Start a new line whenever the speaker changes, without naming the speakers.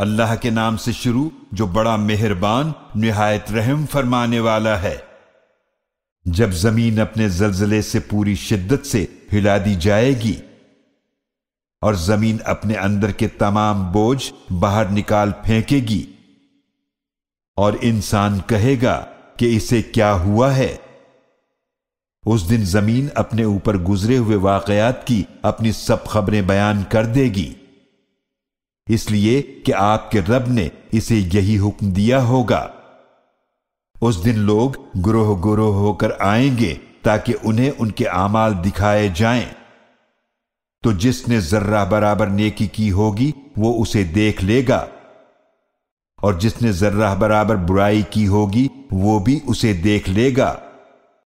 अल्लाह
के नाम से शुरू जो बड़ा मेहरबान निहायत रहम फरमाने वाला है जब जमीन अपने जलजले से पूरी शिद्दत से हिला दी जाएगी और जमीन अपने अंदर के तमाम बोझ बाहर निकाल फेंकेगी और इंसान कहेगा कि इसे क्या हुआ है उस दिन जमीन अपने ऊपर गुजरे हुए वाकयात की अपनी सब खबरें बयान कर देगी इसलिए कि आपके रब ने इसे यही हुक्म दिया होगा उस दिन लोग गुरोह गुरोह होकर आएंगे ताकि उन्हें उनके आमाल दिखाए जाएं। तो जिसने जर्रा बराबर नेकी की होगी वो उसे देख लेगा और जिसने जर्रा बराबर बुराई की होगी वो भी उसे देख
लेगा